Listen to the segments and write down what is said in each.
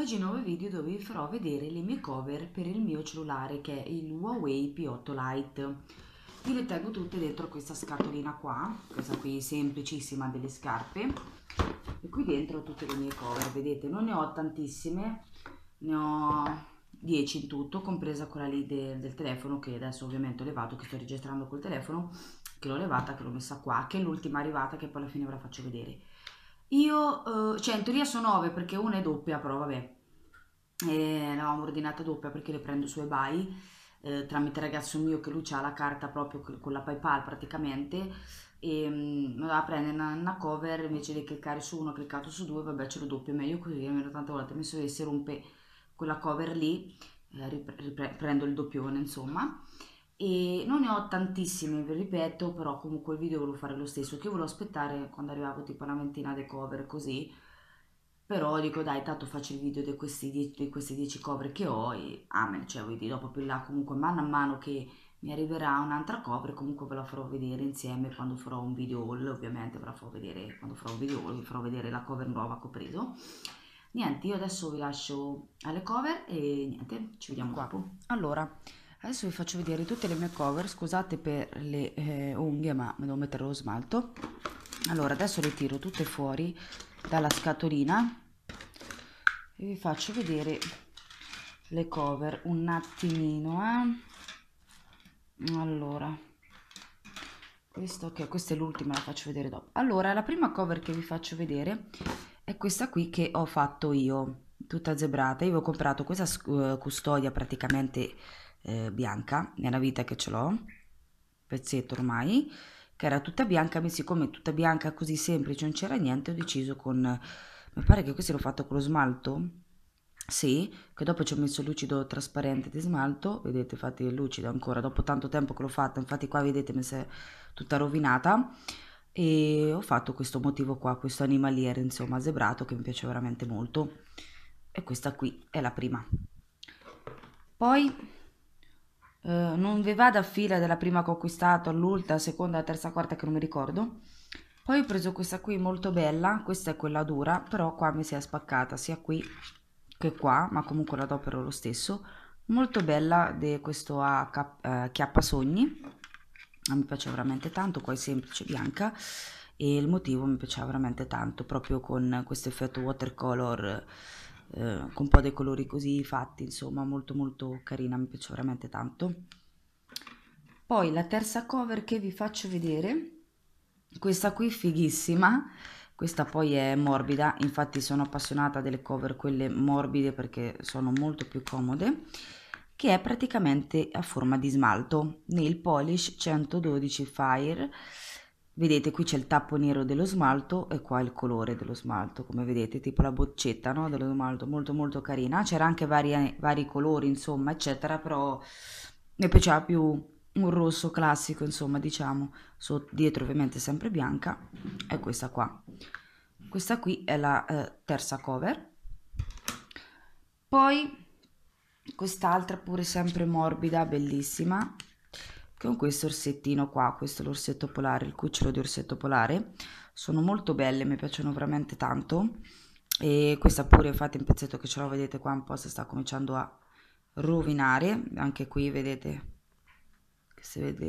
Oggi nuovo video dove vi farò vedere le mie cover per il mio cellulare che è il Huawei P8 Lite. Io le tengo tutte dentro questa scatolina qua, questa qui semplicissima delle scarpe. E qui dentro tutte le mie cover, vedete, non ne ho tantissime, ne ho 10 in tutto, compresa quella lì de del telefono che adesso ovviamente ho levato, che sto registrando col telefono, che l'ho levata, che l'ho messa qua, che è l'ultima arrivata che poi alla fine ve la faccio vedere. Io, eh, cioè in teoria sono 9 perché una è doppia, però vabbè, eh, l'avevamo ordinata doppia perché le prendo su eBay eh, tramite ragazzo mio che lui ha la carta proprio con la PayPal praticamente e mi mm, andava a prendere una, una, cover invece di cliccare su uno, ho cliccato su due, vabbè ce l'ho doppio, meglio così, almeno tante volte mi so si rompe quella cover lì, eh, prendo il doppione insomma e non ne ho tantissime, vi ripeto, però comunque il video volevo fare lo stesso, che io volevo aspettare quando arrivavo tipo una ventina di cover così, però dico dai, tanto faccio il video di questi 10 cover che ho e amen, ah, cioè vuol dire dopo più là comunque mano a mano che mi arriverà un'altra cover, comunque ve la farò vedere insieme quando farò un video haul, ovviamente ve la farò vedere quando farò un video haul, vi farò vedere la cover nuova che ho preso. Niente, io adesso vi lascio alle cover e niente, ci vediamo Qua. dopo. Allora, Adesso vi faccio vedere tutte le mie cover, scusate per le eh, unghie ma devo mettere lo smalto. Allora, adesso le tiro tutte fuori dalla scatolina e vi faccio vedere le cover un attimino. Eh. Allora, questo, ok, questa è l'ultima, la faccio vedere dopo. Allora, la prima cover che vi faccio vedere è questa qui che ho fatto io, tutta zebrata. Io ho comprato questa eh, custodia praticamente eh, bianca, è una vita che ce l'ho, pezzetto ormai, che era tutta bianca, ma siccome è tutta bianca così semplice non c'era niente, ho deciso con, mi pare che questo l'ho fatto con lo smalto, sì, che dopo ci ho messo lucido trasparente di smalto, vedete infatti è lucida ancora, dopo tanto tempo che l'ho fatta, infatti qua vedete mi si è tutta rovinata, e ho fatto questo motivo qua, questo animaliere insomma zebrato che mi piace veramente molto, e questa qui è la prima. Poi eh, non vi vado a fila della prima che ho acquistato all'ultima, seconda, terza, quarta che non mi ricordo. Poi ho preso questa qui molto bella, questa è quella dura, però qua mi si è spaccata sia qui che qua, ma comunque la do per lo stesso. Molto bella di questo a eh, Chiappa Sogni, mi piace veramente tanto, qua è semplice bianca e il motivo mi piaceva veramente tanto, proprio con questo effetto watercolor eh, con un po' dei colori così fatti, insomma molto molto carina, mi piace veramente tanto. Poi la terza cover che vi faccio vedere, questa qui fighissima, questa poi è morbida, infatti sono appassionata delle cover quelle morbide perché sono molto più comode, che è praticamente a forma di smalto, Nail Polish 112 Fire, Vedete qui c'è il tappo nero dello smalto e qua il colore dello smalto, come vedete, tipo la boccetta no, dello smalto, molto molto carina. C'era anche vari, vari colori, insomma, eccetera, però mi piaceva più un rosso classico, insomma, diciamo, so, dietro ovviamente sempre bianca, è questa qua. Questa qui è la eh, terza cover. Poi quest'altra pure sempre morbida, bellissima, con questo orsettino qua, questo è l'orsetto polare, il cucciolo di orsetto polare, sono molto belle, mi piacciono veramente tanto e questa pure infatti in pezzetto che ce l'ho vedete qua un po' si sta cominciando a rovinare, anche qui vedete che si vede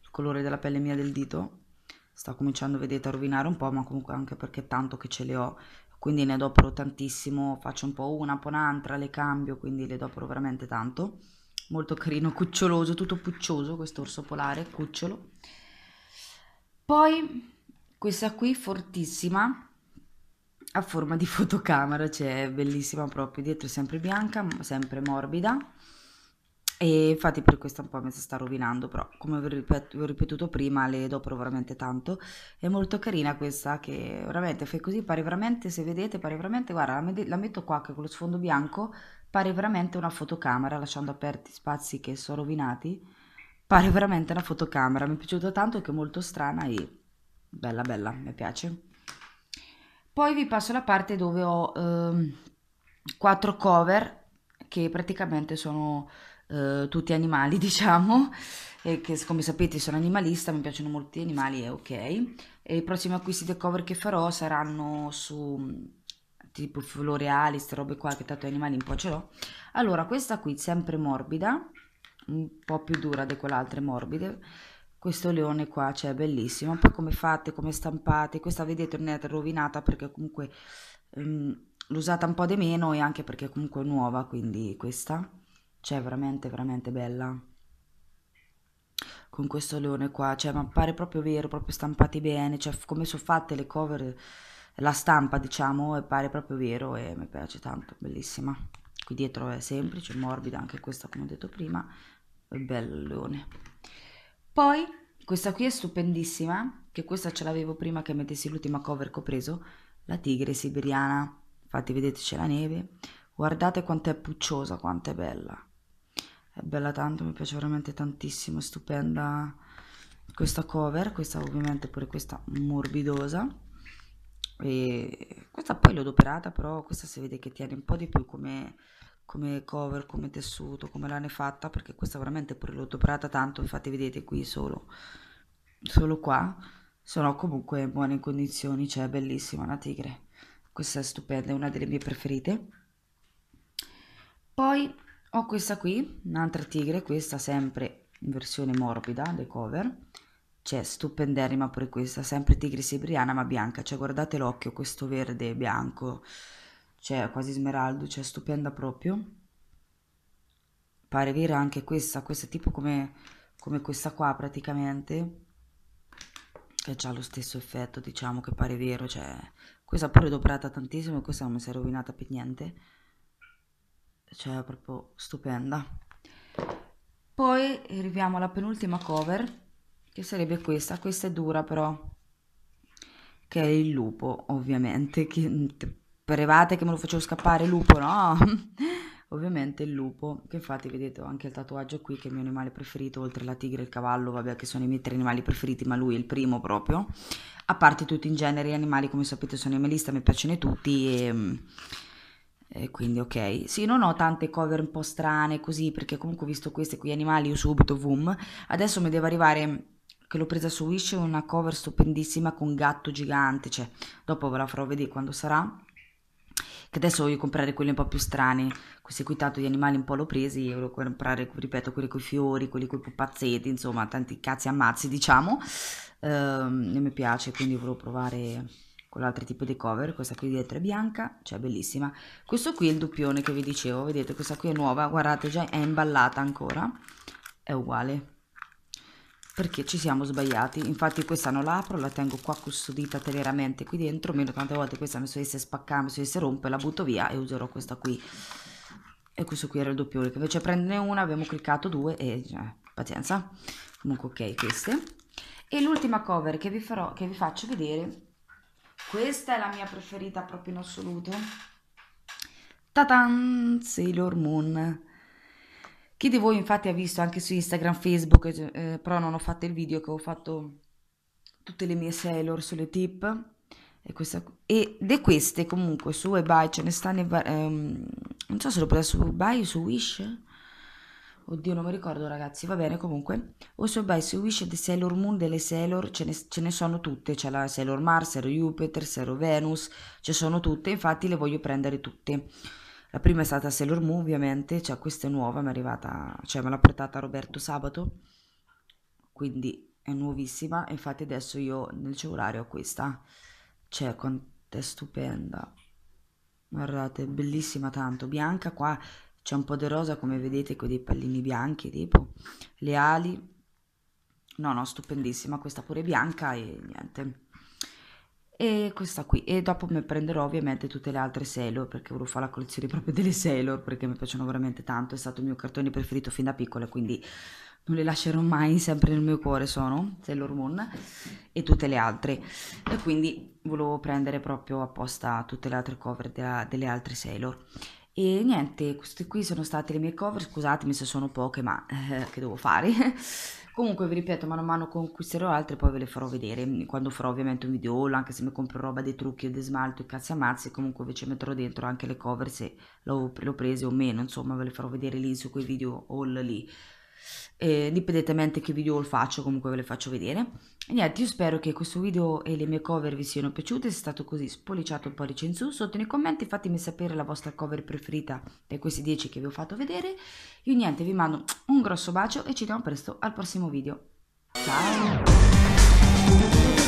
il colore della pelle mia del dito, sta cominciando vedete a rovinare un po' ma comunque anche perché tanto che ce le ho quindi ne adopero tantissimo, faccio un po' una, un po' un'altra, le cambio, quindi le adopero veramente tanto molto carino, cuccioloso, tutto puccioso questo orso polare, cucciolo. Poi questa qui fortissima a forma di fotocamera, cioè bellissima proprio, dietro è sempre bianca, sempre morbida. E infatti per questa un po' mi sta rovinando, però come vi ho ripetuto prima le dopro veramente tanto. È molto carina questa che veramente fai così, pare veramente, se vedete, pare veramente, guarda, la, met la metto qua che con lo sfondo bianco pare veramente una fotocamera, lasciando aperti spazi che sono rovinati, pare veramente una fotocamera, mi è piaciuta tanto che è molto strana e bella bella, mi piace. Poi vi passo la parte dove ho eh, quattro cover che praticamente sono eh, tutti animali, diciamo, e che come sapete sono animalista, mi piacciono molti animali, è ok. E i prossimi acquisti di cover che farò saranno su tipo floreali, queste robe qua che tanto gli animali un po' ce l'ho. Allora, questa qui sempre morbida, un po' più dura di quell'altra morbide. Questo leone qua, cioè, è bellissimo. Poi come fate, come stampate, questa vedete non è rovinata perché comunque um, l'ho usata un po' di meno e anche perché comunque è nuova, quindi questa, cioè, veramente, veramente bella. Con questo leone qua, cioè, ma pare proprio vero, proprio stampati bene, cioè, come sono fatte le cover la stampa diciamo e pare proprio vero e mi piace tanto, bellissima. Qui dietro è semplice, morbida anche questa come ho detto prima, bellone. Poi questa qui è stupendissima, che questa ce l'avevo prima che mettessi l'ultima cover che ho preso, la tigre siberiana, infatti vedete c'è la neve, guardate quanto è pucciosa, quanto è bella. È bella tanto, mi piace veramente tantissimo, è stupenda questa cover, questa ovviamente pure questa morbidosa e questa poi l'ho adoperata però questa si vede che tiene un po' di più come, come cover, come tessuto, come l'hanno fatta, perché questa veramente pure l'ho adoperata tanto, infatti vedete qui solo, solo qua, sono comunque in buone condizioni, cioè bellissima la tigre, questa è stupenda, è una delle mie preferite. Poi ho questa qui, un'altra tigre, questa sempre in versione morbida, le cover, cioè stupenderrima pure questa, sempre tigre sibriana ma bianca, cioè guardate l'occhio, questo verde e bianco, cioè quasi smeraldo, cioè stupenda proprio. Pare vera anche questa, questa è tipo come, come questa qua praticamente, che ha lo stesso effetto, diciamo che pare vero, cioè questa pure doprata tantissimo e questa non mi si è rovinata per niente, cioè proprio stupenda. Poi arriviamo alla penultima cover che sarebbe questa, questa è dura però, che è il lupo ovviamente, che parevate che me lo facevo scappare lupo, no? ovviamente il lupo, che infatti vedete ho anche il tatuaggio qui che è il mio animale preferito, oltre la tigre e il cavallo, vabbè che sono i miei tre animali preferiti, ma lui è il primo proprio, a parte tutti in genere, gli animali come sapete sono animalista, mi piacciono tutti e, e, quindi ok. Sì, non ho tante cover un po' strane così, perché comunque ho visto queste qui animali, io subito, boom, adesso mi deve arrivare che l'ho presa su Wish una cover stupendissima con gatto gigante, cioè dopo ve la farò vedere quando sarà. Che adesso voglio comprare quelli un po' più strani, questi qui tanto di animali un po' l'ho presi, volevo comprare, ripeto, quelli con i fiori, quelli con i pupazzetti, insomma, tanti cazzi ammazzi, diciamo. Ehm, e mi piace, quindi volevo provare quell'altro tipo di cover, questa qui dietro è bianca, cioè bellissima. Questo qui è il doppione che vi dicevo, vedete, questa qui è nuova, guardate già è imballata ancora, è uguale perché ci siamo sbagliati infatti questa non la apro la tengo qua custodita teneramente qui dentro meno tante volte questa mi so dovesse spaccare mi so dovesse rompere la butto via e userò questa qui e questo qui era il doppione che invece prenderne una abbiamo cliccato due e eh, pazienza comunque ok queste e l'ultima cover che vi farò che vi faccio vedere questa è la mia preferita proprio in assoluto Tatan Sailor Moon chi di voi infatti ha visto anche su Instagram, Facebook, eh, però non ho fatto il video che ho fatto tutte le mie Sailor sulle tip e, questa, e di queste comunque su eBay ce ne stanno ehm, non so se l'ho presa su eBay o su Wish oddio non mi ricordo ragazzi va bene comunque o su eBay su Wish the Sailor Moon delle Sailor ce ne, ce ne sono tutte c'è la Sailor Mars, Sailor Jupiter, Sailor Venus ci sono tutte infatti le voglio prendere tutte la prima è stata Sailor Moon, ovviamente, cioè questa è nuova, mi è arrivata, cioè me l'ha portata Roberto sabato, quindi è nuovissima. Infatti adesso io nel cellulare ho questa, cioè quant'è stupenda. Guardate, bellissima tanto, bianca qua, c'è un po' di rosa come vedete con dei pallini bianchi, tipo le ali. No, no, stupendissima, questa pure è bianca e niente e questa qui e dopo mi prenderò ovviamente tutte le altre Sailor perché volevo fare la collezione proprio delle Sailor perché mi piacciono veramente tanto è stato il mio cartone preferito fin da piccola quindi non le lascerò mai sempre nel mio cuore sono Sailor Moon e tutte le altre e quindi volevo prendere proprio apposta tutte le altre cover della, delle altre Sailor e niente, queste qui sono state le mie cover, scusatemi se sono poche, ma eh, che devo fare? Comunque vi ripeto, mano a mano conquisterò altre, poi ve le farò vedere quando farò ovviamente un video haul, anche se mi compro roba dei trucchi o dei smalto e cazzi ammazzi, comunque invece metterò dentro anche le cover se l'ho prese o meno, insomma ve le farò vedere lì su quei video haul lì eh, dipendentemente che video faccio comunque ve le faccio vedere e niente io spero che questo video e le mie cover vi siano piaciute se è stato così spolliciato un pollice in su sotto nei commenti fatemi sapere la vostra cover preferita di questi 10 che vi ho fatto vedere io niente vi mando un grosso bacio e ci vediamo presto al prossimo video ciao